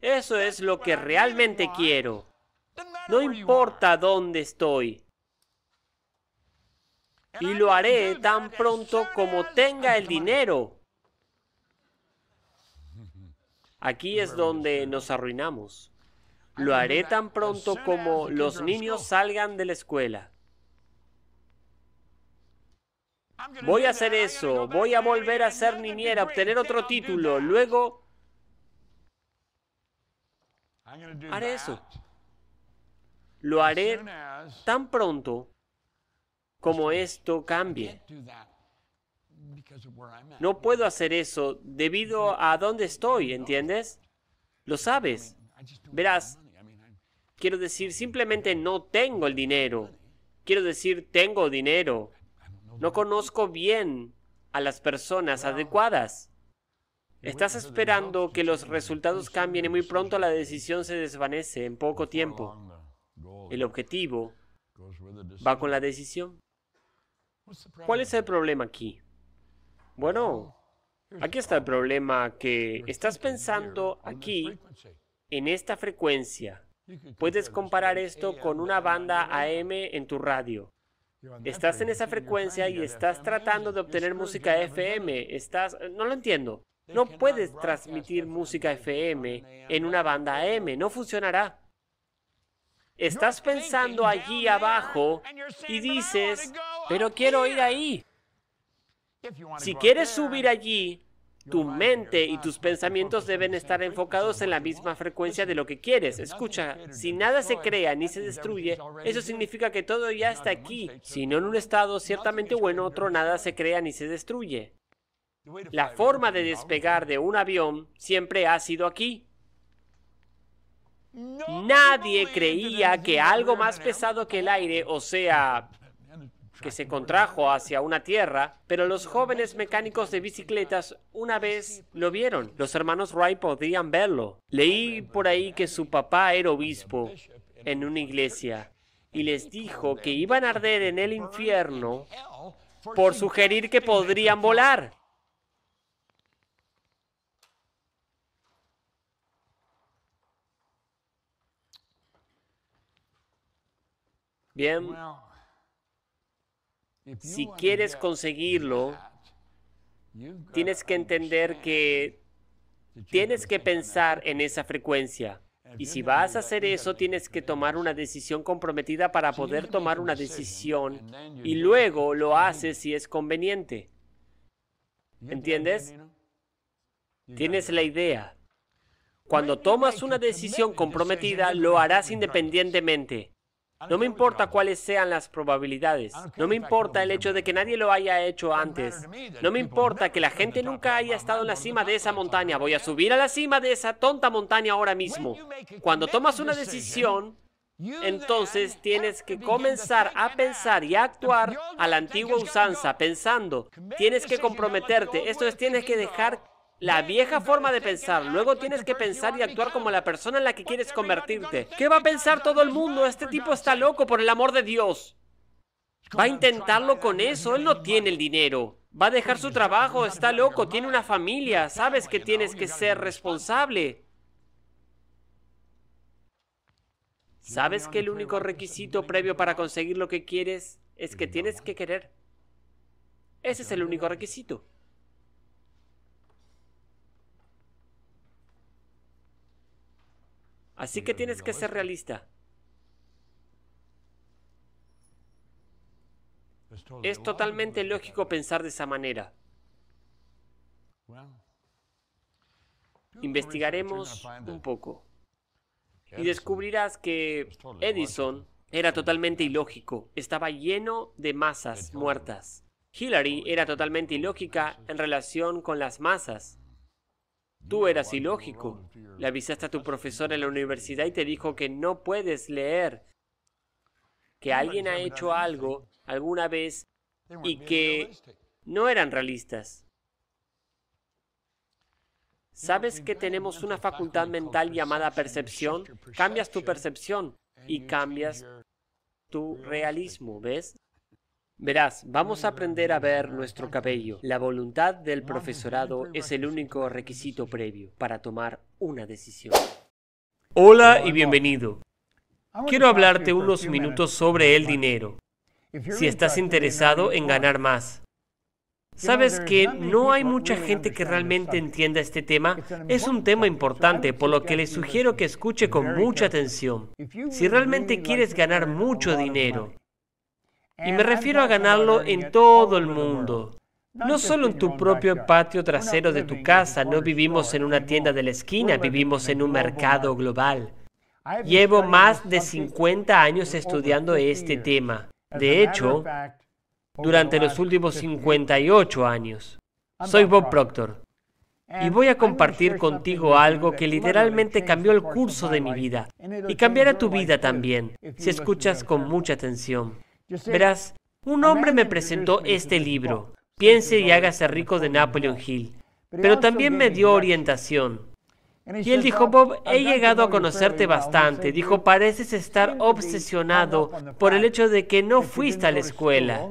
Eso es lo que realmente quiero. No importa dónde estoy. Y lo haré tan pronto como tenga el dinero. Aquí es donde nos arruinamos. Lo haré tan pronto como los niños salgan de la escuela. Voy a hacer eso, voy a volver a ser niñera, obtener otro título, luego haré eso. Lo haré tan pronto como esto cambie. No puedo hacer eso debido a dónde estoy, ¿entiendes? Lo sabes. Verás, quiero decir, simplemente no tengo el dinero. Quiero decir, tengo dinero. No conozco bien a las personas adecuadas. Estás esperando que los resultados cambien y muy pronto la decisión se desvanece en poco tiempo. El objetivo va con la decisión. ¿Cuál es el problema aquí? Bueno, aquí está el problema que estás pensando aquí en esta frecuencia. Puedes comparar esto con una banda AM en tu radio. Estás en esa frecuencia y estás tratando de obtener música FM. Estás... No lo entiendo. No puedes transmitir música FM en una banda AM. No funcionará. Estás pensando allí abajo y dices, pero quiero ir ahí. Si quieres subir allí, tu mente y tus pensamientos deben estar enfocados en la misma frecuencia de lo que quieres. Escucha, si nada se crea ni se destruye, eso significa que todo ya está aquí. Si no en un estado ciertamente o en otro nada se crea ni se destruye. La forma de despegar de un avión siempre ha sido aquí. Nadie creía que algo más pesado que el aire, o sea, que se contrajo hacia una tierra, pero los jóvenes mecánicos de bicicletas una vez lo vieron. Los hermanos Wright podían verlo. Leí por ahí que su papá era obispo en una iglesia y les dijo que iban a arder en el infierno por sugerir que podrían volar. Bien, si quieres conseguirlo, tienes que entender que tienes que pensar en esa frecuencia. Y si vas a hacer eso, tienes que tomar una decisión comprometida para poder tomar una decisión y luego lo haces si es conveniente. ¿Entiendes? Tienes la idea. Cuando tomas una decisión comprometida, lo harás independientemente. No me importa cuáles sean las probabilidades. No me importa el hecho de que nadie lo haya hecho antes. No me importa que la gente nunca haya estado en la cima de esa montaña. Voy a subir a la cima de esa tonta montaña ahora mismo. Cuando tomas una decisión, entonces tienes que comenzar a pensar y a actuar a la antigua usanza, pensando. Tienes que comprometerte. Esto es, tienes que dejar la vieja forma de pensar. Luego tienes que pensar y actuar como la persona en la que quieres convertirte. ¿Qué va a pensar todo el mundo? Este tipo está loco, por el amor de Dios. Va a intentarlo con eso. Él no tiene el dinero. Va a dejar su trabajo. Está loco. Tiene una familia. Sabes que tienes que ser responsable. ¿Sabes que el único requisito previo para conseguir lo que quieres es que tienes que querer? Ese es el único requisito. Así que tienes que ser realista. Es totalmente lógico pensar de esa manera. Investigaremos un poco. Y descubrirás que Edison era totalmente ilógico. Estaba lleno de masas muertas. Hillary era totalmente ilógica en relación con las masas. Tú eras ilógico. Le avisaste a tu profesor en la universidad y te dijo que no puedes leer. Que alguien ha hecho algo alguna vez y que no eran realistas. ¿Sabes que tenemos una facultad mental llamada percepción? Cambias tu percepción y cambias tu realismo, ¿ves? Verás, vamos a aprender a ver nuestro cabello. La voluntad del profesorado es el único requisito previo para tomar una decisión. Hola y bienvenido. Quiero hablarte unos minutos sobre el dinero, si estás interesado en ganar más. Sabes que no hay mucha gente que realmente entienda este tema. Es un tema importante, por lo que le sugiero que escuche con mucha atención. Si realmente quieres ganar mucho dinero, y me refiero a ganarlo en todo el mundo. No solo en tu propio patio trasero de tu casa, no vivimos en una tienda de la esquina, vivimos en un mercado global. Llevo más de 50 años estudiando este tema. De hecho, durante los últimos 58 años. Soy Bob Proctor. Y voy a compartir contigo algo que literalmente cambió el curso de mi vida. Y cambiará tu vida también, si escuchas con mucha atención. Verás, un hombre me presentó este libro, Piense y hágase rico de Napoleon Hill, pero también me dio orientación. Y él dijo, Bob, he llegado a conocerte bastante. Dijo, pareces estar obsesionado por el hecho de que no fuiste a la escuela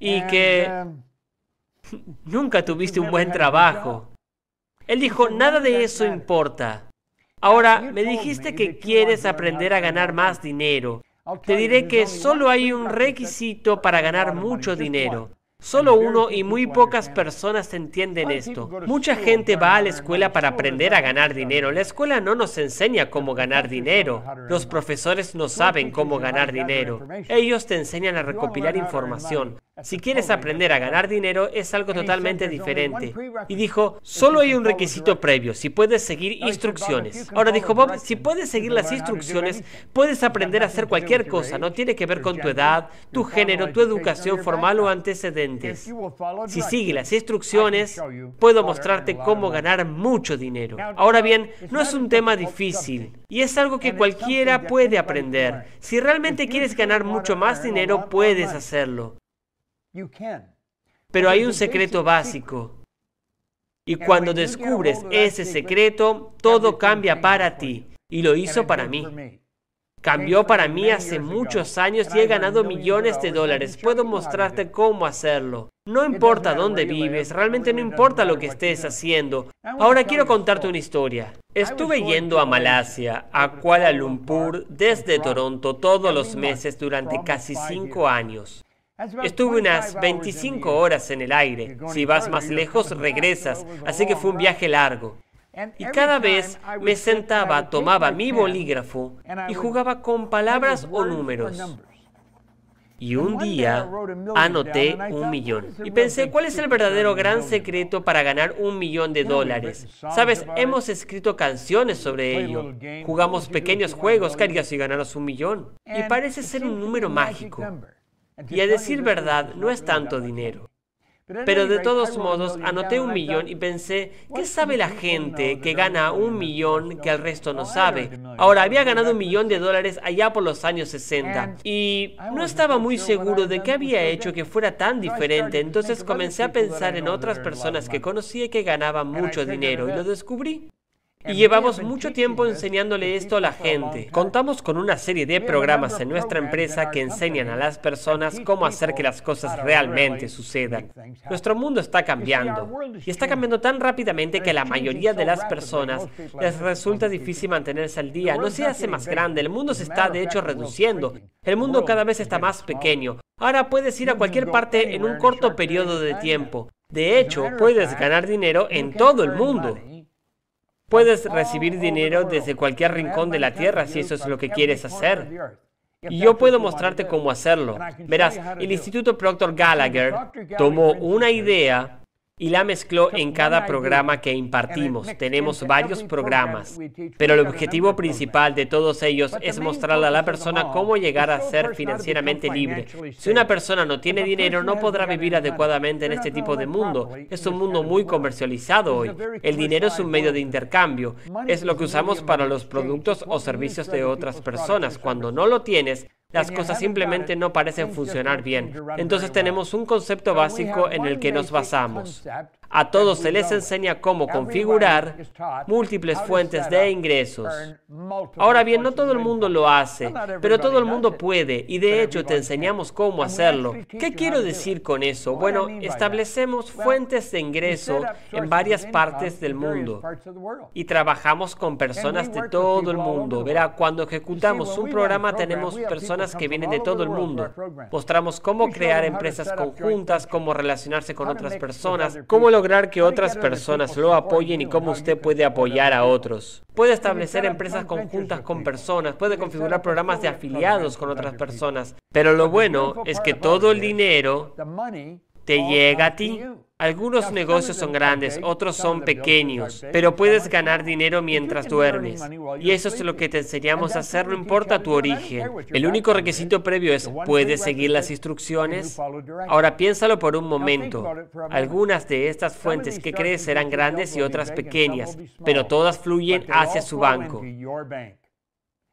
y que um, nunca tuviste un buen trabajo. Él dijo, nada de eso importa. Ahora, me dijiste que quieres aprender a ganar más dinero te diré que solo hay un requisito para ganar mucho dinero. Solo uno y muy pocas personas entienden esto. Mucha gente va a la escuela para aprender a ganar dinero. La escuela no nos enseña cómo ganar dinero. Los profesores no saben cómo ganar dinero. Ellos te enseñan a recopilar información. Si quieres aprender a ganar dinero es algo totalmente diferente. Y dijo, solo hay un requisito previo, si puedes seguir instrucciones. Ahora dijo Bob, si puedes seguir las instrucciones, puedes aprender a hacer cualquier cosa, no tiene que ver con tu edad, tu género, tu educación formal o antecedente si sigue las instrucciones, puedo mostrarte cómo ganar mucho dinero. Ahora bien, no es un tema difícil y es algo que cualquiera puede aprender. Si realmente quieres ganar mucho más dinero, puedes hacerlo. Pero hay un secreto básico. Y cuando descubres ese secreto, todo cambia para ti. Y lo hizo para mí. Cambió para mí hace muchos años y he ganado millones de dólares. Puedo mostrarte cómo hacerlo. No importa dónde vives, realmente no importa lo que estés haciendo. Ahora quiero contarte una historia. Estuve yendo a Malasia, a Kuala Lumpur, desde Toronto todos los meses durante casi cinco años. Estuve unas 25 horas en el aire. Si vas más lejos, regresas. Así que fue un viaje largo. Y cada vez me sentaba, tomaba mi bolígrafo y jugaba con palabras o números. Y un día anoté un millón. Y pensé, ¿cuál es el verdadero gran secreto para ganar un millón de dólares? Sabes, hemos escrito canciones sobre ello. Jugamos pequeños juegos, harías y ganamos un millón. Y parece ser un número mágico. Y a decir verdad, no es tanto dinero. Pero de todos modos, anoté un millón y pensé, ¿qué sabe la gente que gana un millón que el resto no sabe? Ahora, había ganado un millón de dólares allá por los años 60 y no estaba muy seguro de qué había hecho que fuera tan diferente. Entonces comencé a pensar en otras personas que conocía que ganaban mucho dinero y lo descubrí. Y llevamos mucho tiempo enseñándole esto a la gente. Contamos con una serie de programas en nuestra empresa que enseñan a las personas cómo hacer que las cosas realmente sucedan. Nuestro mundo está cambiando y está cambiando tan rápidamente que a la mayoría de las personas les resulta difícil mantenerse al día. No se hace más grande, el mundo se está de hecho reduciendo. El mundo cada vez está más pequeño. Ahora puedes ir a cualquier parte en un corto periodo de tiempo. De hecho, puedes ganar dinero en todo el mundo. Puedes recibir dinero desde cualquier rincón de la tierra si eso es lo que quieres hacer. Y yo puedo mostrarte cómo hacerlo. Verás, el Instituto Proctor Gallagher tomó una idea y la mezcló en cada programa que impartimos. Tenemos varios programas, pero el objetivo principal de todos ellos es mostrarle a la persona cómo llegar a ser financieramente libre. Si una persona no tiene dinero, no podrá vivir adecuadamente en este tipo de mundo. Es un mundo muy comercializado hoy. El dinero es un medio de intercambio. Es lo que usamos para los productos o servicios de otras personas. Cuando no lo tienes, las cosas simplemente no parecen funcionar bien. Entonces tenemos un concepto básico en el que nos basamos. A todos se les enseña cómo configurar múltiples fuentes de ingresos. Ahora bien, no todo el mundo lo hace, pero todo el mundo puede y de hecho te enseñamos cómo hacerlo. ¿Qué quiero decir con eso? Bueno, establecemos fuentes de ingreso en varias partes del mundo y trabajamos con personas de todo el mundo. Verá, cuando ejecutamos un programa tenemos personas que vienen de todo el mundo. Mostramos cómo crear empresas conjuntas, cómo relacionarse con otras personas, cómo lo lograr que otras personas lo apoyen y cómo usted puede apoyar a otros. Puede establecer empresas conjuntas con personas, puede configurar programas de afiliados con otras personas, pero lo bueno es que todo el dinero te oh, llega a ti. Algunos negocios son grandes, otros son pequeños, pero puedes ganar dinero mientras duermes. Y eso es lo que te enseñamos a hacer, no importa tu origen. El único requisito previo es, ¿puedes seguir las instrucciones? Ahora piénsalo por un momento. Algunas de estas fuentes que crees serán grandes y otras pequeñas, pero todas fluyen hacia su banco.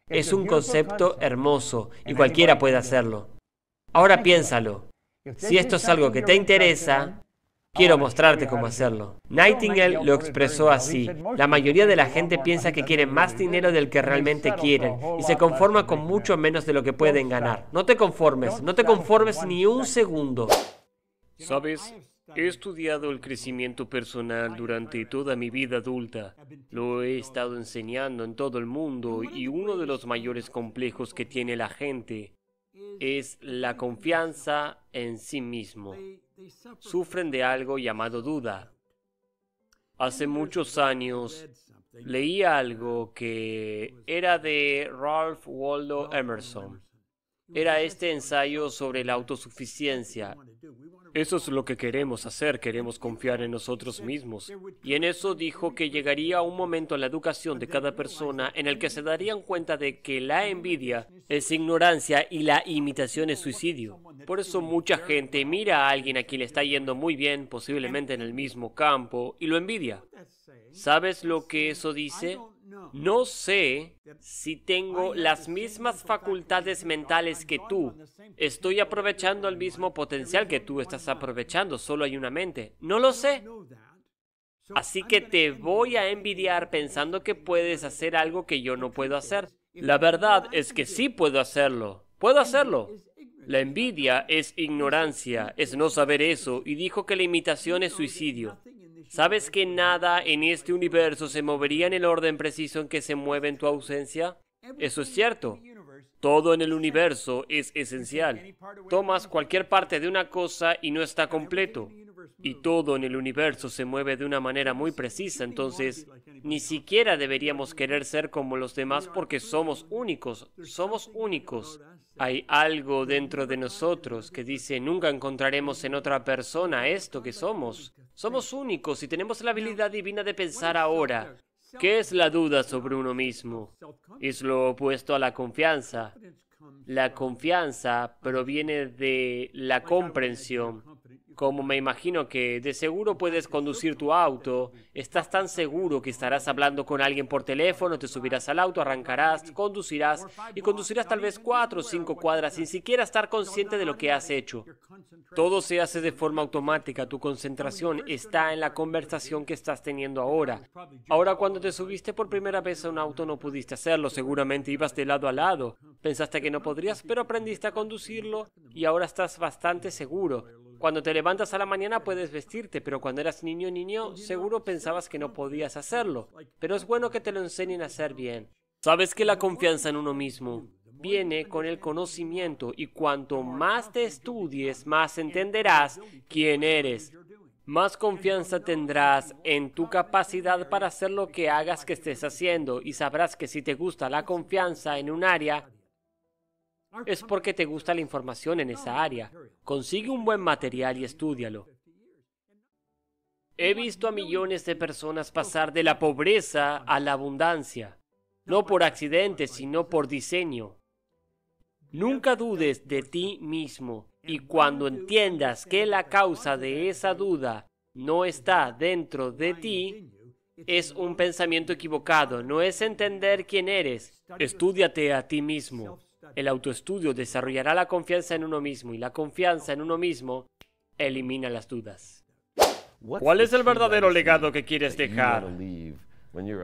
Es un concepto hermoso y cualquiera puede hacerlo. Ahora piénsalo. Si esto es algo que te interesa, quiero mostrarte cómo hacerlo. Nightingale lo expresó así. La mayoría de la gente piensa que quiere más dinero del que realmente quieren y se conforma con mucho menos de lo que pueden ganar. No te conformes, no te conformes ni un segundo. ¿Sabes? He estudiado el crecimiento personal durante toda mi vida adulta. Lo he estado enseñando en todo el mundo y uno de los mayores complejos que tiene la gente es la confianza en sí mismo. Sufren de algo llamado duda. Hace muchos años leí algo que era de Ralph Waldo Emerson. Era este ensayo sobre la autosuficiencia. Eso es lo que queremos hacer, queremos confiar en nosotros mismos. Y en eso dijo que llegaría un momento en la educación de cada persona en el que se darían cuenta de que la envidia es ignorancia y la imitación es suicidio. Por eso mucha gente mira a alguien a quien le está yendo muy bien, posiblemente en el mismo campo, y lo envidia. ¿Sabes lo que eso dice? No sé si tengo las mismas facultades mentales que tú. Estoy aprovechando el mismo potencial que tú estás aprovechando, solo hay una mente. No lo sé. Así que te voy a envidiar pensando que puedes hacer algo que yo no puedo hacer. La verdad es que sí puedo hacerlo. Puedo hacerlo. La envidia es ignorancia, es no saber eso, y dijo que la imitación es suicidio. ¿Sabes que nada en este universo se movería en el orden preciso en que se mueve en tu ausencia? Eso es cierto. Todo en el universo es esencial. Tomas cualquier parte de una cosa y no está completo y todo en el universo se mueve de una manera muy precisa, entonces ni siquiera deberíamos querer ser como los demás porque somos únicos, somos únicos. Hay algo dentro de nosotros que dice nunca encontraremos en otra persona esto que somos. Somos únicos y tenemos la habilidad divina de pensar ahora. ¿Qué es la duda sobre uno mismo? Es lo opuesto a la confianza. La confianza proviene de la comprensión como me imagino que de seguro puedes conducir tu auto, estás tan seguro que estarás hablando con alguien por teléfono, te subirás al auto, arrancarás, conducirás y conducirás tal vez cuatro o cinco cuadras sin siquiera estar consciente de lo que has hecho. Todo se hace de forma automática, tu concentración está en la conversación que estás teniendo ahora. Ahora cuando te subiste por primera vez a un auto no pudiste hacerlo, seguramente ibas de lado a lado, pensaste que no podrías, pero aprendiste a conducirlo y ahora estás bastante seguro. Cuando te levantas a la mañana puedes vestirte, pero cuando eras niño niño seguro pensabas que no podías hacerlo. Pero es bueno que te lo enseñen a hacer bien. Sabes que la confianza en uno mismo viene con el conocimiento y cuanto más te estudies, más entenderás quién eres. Más confianza tendrás en tu capacidad para hacer lo que hagas que estés haciendo y sabrás que si te gusta la confianza en un área, es porque te gusta la información en esa área. Consigue un buen material y estúdialo. He visto a millones de personas pasar de la pobreza a la abundancia, no por accidente, sino por diseño. Nunca dudes de ti mismo y cuando entiendas que la causa de esa duda no está dentro de ti, es un pensamiento equivocado, no es entender quién eres. Estúdiate a ti mismo. El autoestudio desarrollará la confianza en uno mismo y la confianza en uno mismo elimina las dudas. ¿Cuál es el verdadero legado que quieres dejar?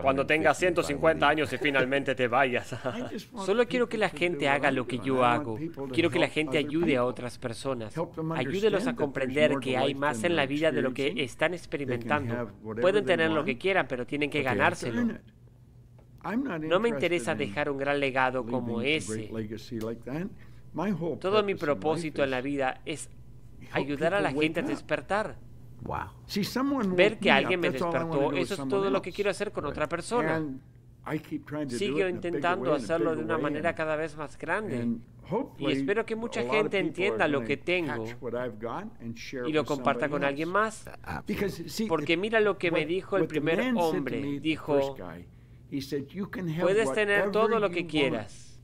Cuando tengas 150 años y finalmente te vayas. Solo quiero que la gente haga lo que yo hago. Quiero que la gente ayude a otras personas. Ayúdelos a comprender que hay más en la vida de lo que están experimentando. Pueden tener lo que quieran, pero tienen que ganárselo. No me interesa dejar un gran legado como ese. Todo mi propósito en la vida es ayudar a la gente a despertar. Ver que alguien me despertó, eso es todo lo que quiero hacer con otra persona. Sigo intentando hacerlo de una manera cada vez más grande. Y espero que mucha gente entienda lo que tengo y lo comparta con alguien más. Porque mira lo que me dijo el primer hombre. Dijo, Puedes tener todo lo que quieras.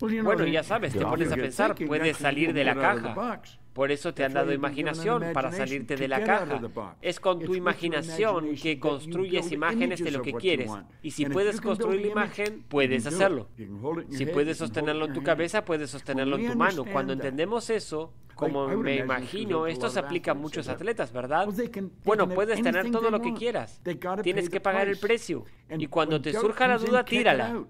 Bueno, ya sabes, te pones a pensar, puedes salir de la caja. Por eso te han dado imaginación para salirte de la caja. Es con tu imaginación que construyes imágenes de lo que quieres. Y si puedes construir la imagen, puedes hacerlo. Si puedes sostenerlo en tu cabeza, puedes sostenerlo en tu mano. Cuando entendemos eso, como me imagino, esto se aplica a muchos atletas, ¿verdad? Bueno, puedes tener todo lo que quieras. Tienes que pagar el precio. Y cuando te surja la duda, tírala.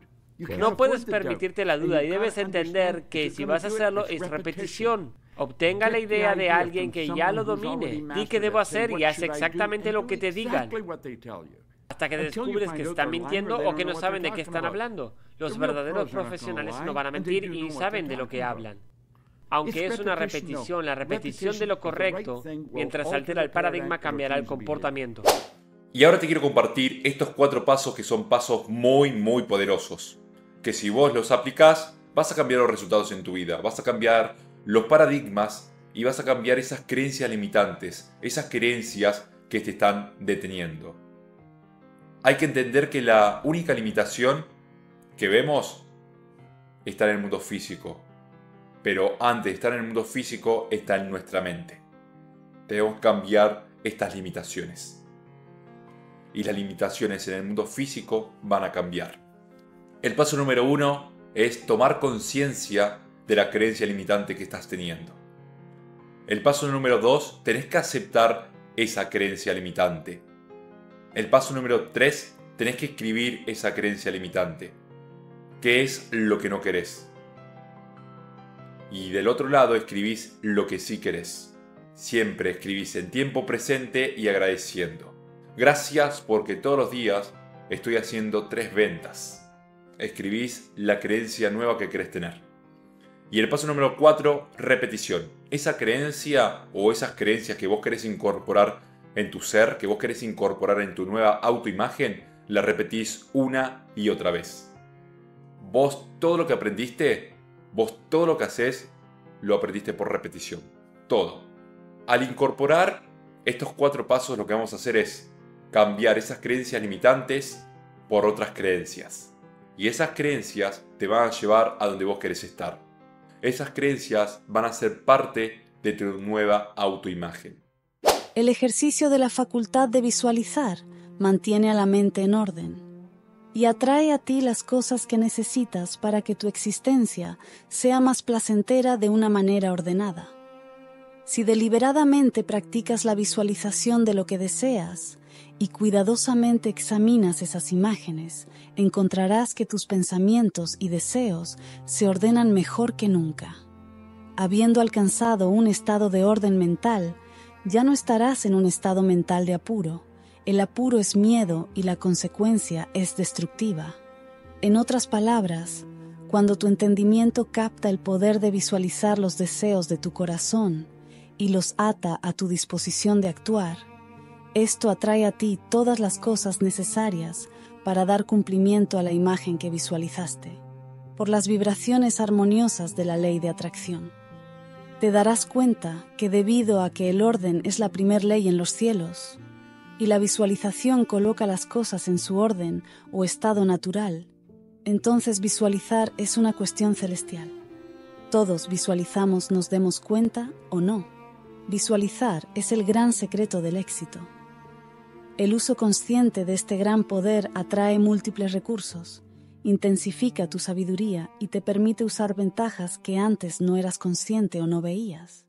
No puedes permitirte la duda y debes entender que si vas a hacerlo es repetición. Obtenga la idea de alguien que ya lo domine. Di qué debo hacer y haz exactamente lo que te digan. Hasta que descubres que están mintiendo o que no saben de qué están hablando. Los verdaderos profesionales no van a mentir y saben de lo que hablan. Aunque es una repetición, la repetición de lo correcto, mientras altera el paradigma, cambiará el comportamiento. Y ahora te quiero compartir estos cuatro pasos que son pasos muy, muy poderosos que si vos los aplicás, vas a cambiar los resultados en tu vida, vas a cambiar los paradigmas y vas a cambiar esas creencias limitantes, esas creencias que te están deteniendo. Hay que entender que la única limitación que vemos está en el mundo físico, pero antes de estar en el mundo físico está en nuestra mente. Debemos cambiar estas limitaciones. Y las limitaciones en el mundo físico van a cambiar. El paso número uno es tomar conciencia de la creencia limitante que estás teniendo. El paso número dos, tenés que aceptar esa creencia limitante. El paso número tres, tenés que escribir esa creencia limitante. ¿Qué es lo que no querés? Y del otro lado escribís lo que sí querés. Siempre escribís en tiempo presente y agradeciendo. Gracias porque todos los días estoy haciendo tres ventas escribís la creencia nueva que querés tener. Y el paso número 4, repetición. Esa creencia o esas creencias que vos querés incorporar en tu ser, que vos querés incorporar en tu nueva autoimagen, la repetís una y otra vez. Vos todo lo que aprendiste, vos todo lo que haces, lo aprendiste por repetición. Todo. Al incorporar estos cuatro pasos, lo que vamos a hacer es cambiar esas creencias limitantes por otras creencias. Y esas creencias te van a llevar a donde vos querés estar. Esas creencias van a ser parte de tu nueva autoimagen. El ejercicio de la facultad de visualizar mantiene a la mente en orden y atrae a ti las cosas que necesitas para que tu existencia sea más placentera de una manera ordenada. Si deliberadamente practicas la visualización de lo que deseas, y cuidadosamente examinas esas imágenes, encontrarás que tus pensamientos y deseos se ordenan mejor que nunca. Habiendo alcanzado un estado de orden mental, ya no estarás en un estado mental de apuro. El apuro es miedo y la consecuencia es destructiva. En otras palabras, cuando tu entendimiento capta el poder de visualizar los deseos de tu corazón y los ata a tu disposición de actuar, esto atrae a ti todas las cosas necesarias para dar cumplimiento a la imagen que visualizaste, por las vibraciones armoniosas de la ley de atracción. Te darás cuenta que debido a que el orden es la primer ley en los cielos, y la visualización coloca las cosas en su orden o estado natural, entonces visualizar es una cuestión celestial. Todos visualizamos, nos demos cuenta o no. Visualizar es el gran secreto del éxito. El uso consciente de este gran poder atrae múltiples recursos, intensifica tu sabiduría y te permite usar ventajas que antes no eras consciente o no veías.